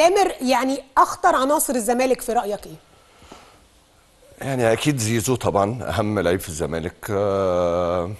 تامر يعني اخطر عناصر الزمالك في رايك ايه؟ يعني اكيد زيزو طبعا اهم لعيب في الزمالك أه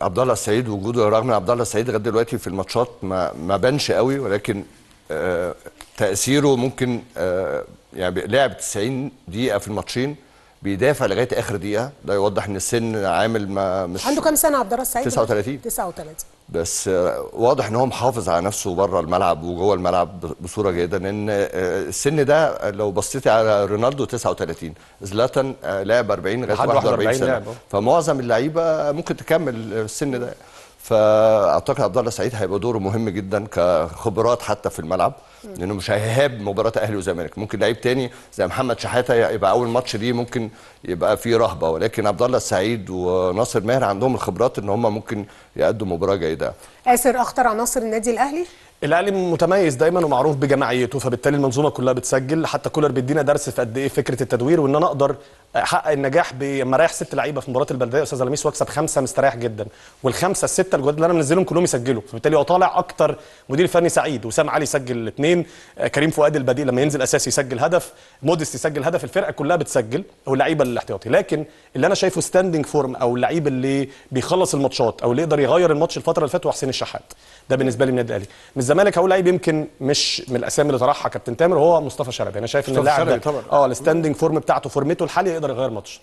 عبد الله السعيد وجوده رغم ان عبد الله السعيد لغايه دلوقتي في الماتشات ما ما بانش قوي ولكن أه تاثيره ممكن أه يعني لعب 90 دقيقه في الماتشين بيدافع لغايه اخر دقيقه ده يوضح ان السن عامل ما مش عنده كام سنه عبد الله السعيد 39 39 بس واضح ان هو محافظ على نفسه بره الملعب وجوه الملعب بصوره جيده لان آه، السن ده لو بصيتي على رونالدو 39 زلاتان آه، لعب 40 لغايه 41 سنه فمعظم اللعيبه ممكن تكمل السن ده فاعتقد عبد الله سعيد هيبقى دوره مهم جدا كخبرات حتى في الملعب لانه مش هيهاب مباراه اهلي وزمالك ممكن لعيب تاني زي محمد شحاته يبقى اول ماتش ليه ممكن يبقى فيه رهبه ولكن عبد الله السعيد وناصر ماهر عندهم الخبرات ان هم ممكن يقدموا مباراه جيده. اسر اخطر عناصر النادي الاهلي؟ الاهلي متميز دايما ومعروف بجماعيته فبالتالي المنظومه كلها بتسجل حتى كولر بيدينا درس في قد ايه فكره التدوير وان انا اقدر احقق النجاح لما رايح ست لعيبه في مباراه البلديه استاذ لميس واكسب خمسه مستريح جدا والخمسه السته الجداد اللي انا منزلهم كلهم يسجلوا فبالتالي هو طالع اكتر مدير فني سعيد وسام علي سجل الاثنين كريم فؤاد البديل لما ينزل اساسي يسجل هدف موديست يسجل هدف الفرقه كلها بتسجل او اللعيبه الاحتياطي لكن اللي انا شايفه ستاندنج فورم او اللعيب اللي بيخلص الماتشات او اللي يقدر يغير الماتش الفتره اللي فاتت هو حسين الشحات ده بالنسبه لي النادي الاهلي الزمالك هقول لعيب يمكن مش من الاسامي اللي طرحها كابتن تامر هو مصطفى شلبي انا شايف ان اللاعب ده اه الستاندنج فورم بتاعته فورمته الحالي يقدر يغير ماتش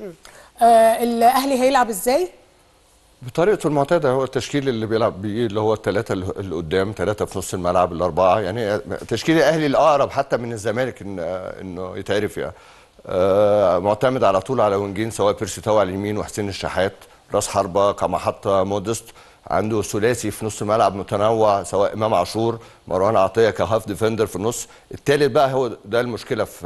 آه الاهلي هيلعب ازاي بطريقته المعتادة هو التشكيل اللي بيلعب بيه اللي هو الثلاثة اللي قدام ثلاثة في نص الملعب الأربعة يعني تشكيل الأهلي الأقرب حتى من الزمالك إن إنه يتعرف يعني آه، معتمد على طول على وينجين سواء بيرسي تاو على اليمين وحسين الشحات راس حربة كمحطة مودست عنده ثلاثي في نص الملعب متنوع سواء امام عاشور مروان عطيه كهاف ديفندر في النص الثالث بقى هو ده المشكله في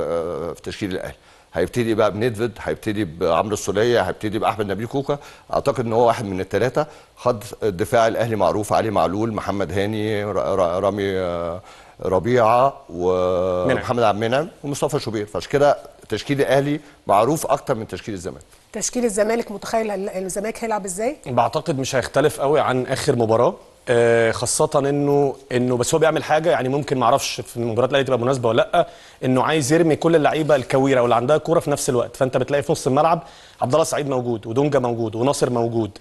في تشكيل الاهلي هيبتدي بقى بنيدفيد هيبتدي بعمرو السوليه هيبتدي باحمد نبيل كوكا اعتقد ان هو واحد من الثلاثه خط الدفاع الاهلي معروف علي معلول محمد هاني رامي آه، ربيعه ومحمد عبد المنعم ومصطفى شوبير فعشان كده تشكيل الاهلي معروف اكتر من تشكيل الزمالك تشكيل الزمالك متخيل الزمالك هيلعب ازاي بعتقد مش هيختلف قوي عن اخر مباراه آه، خاصة انه انه بس هو بيعمل حاجة يعني ممكن ما اعرفش في المباريات اللي تبقى مناسبة ولا لا انه عايز يرمي كل اللعيبة الكويرة واللي عندها كورة في نفس الوقت فانت بتلاقي في نص الملعب عبد الله سعيد موجود ودونجا موجود وناصر موجود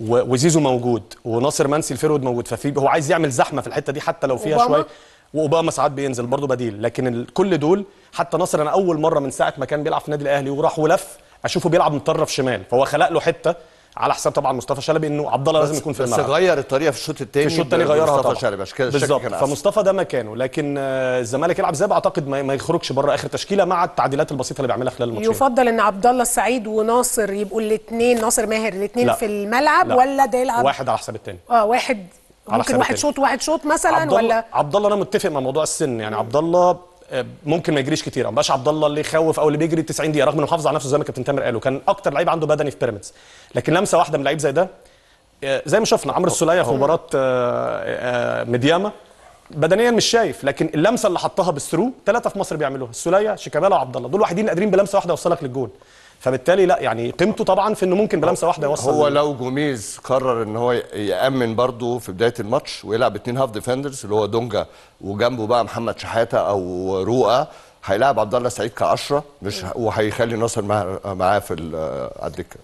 وزيزو موجود وناصر منسي الفيرود موجود ففي هو عايز يعمل زحمة في الحتة دي حتى لو فيها شوية واوباما ساعات بينزل برضه بديل لكن كل دول حتى نصر انا اول مره من ساعه ما كان بيلعب في النادي الاهلي وراح ولف اشوفه بيلعب مطرف شمال فهو خلق له حته على حساب طبعا مصطفى شلبي انه عبد الله لازم يكون في الملعب بس غير الطريقه في الشوط الثاني في الشوط الثاني غيرها مصطفى شلبي عشان كده بالظبط فمصطفى ده مكانه لكن آه، الزمالك يلعب زي اعتقد ما يخرجش بره اخر تشكيله مع التعديلات البسيطه اللي بيعملها خلال الماتش يفضل ان عبد الله السعيد وناصر يبقوا الاثنين ناصر ماهر الاثنين في الملعب لا. ولا ده يلعب واحد على حساب الثاني اه واحد ممكن واحد شوط واحد شوط مثلا عبدالله ولا عبد الله انا متفق مع موضوع السن يعني عبد الله آه، ممكن ما يجريش كتير ما بقاش عبد الله اللي يخوف او اللي بيجري 90 دقيقه رغم انه محافظ على نفسه زي ما كابتن تامر قال كان اكتر لعيب عنده بدني في بيراميدز لكن لمسه واحده من لعيب زي ده آه، زي ما شفنا عمرو السوليه في مباراه آه، مدياما بدنيا مش شايف لكن اللمسه اللي حطها بالثرو ثلاثه في مصر بيعملوها السوليه شيكابالا وعبد الله دول وحيدين اللي قادرين بلمسه واحده يوصلك للجول فبالتالي لا يعني قيمته طبعا في انه ممكن بلمسه واحده يوصل هو لو جوميز قرر ان هو يامن برده في بدايه الماتش ويلعب اثنين هاف ديفندرز اللي هو دونجا وجنبه بقى محمد شحاته او رؤى هيلاعب عبد الله سعيد كعشرة مش وهيخلي ناصر معاه معاه في على الدكه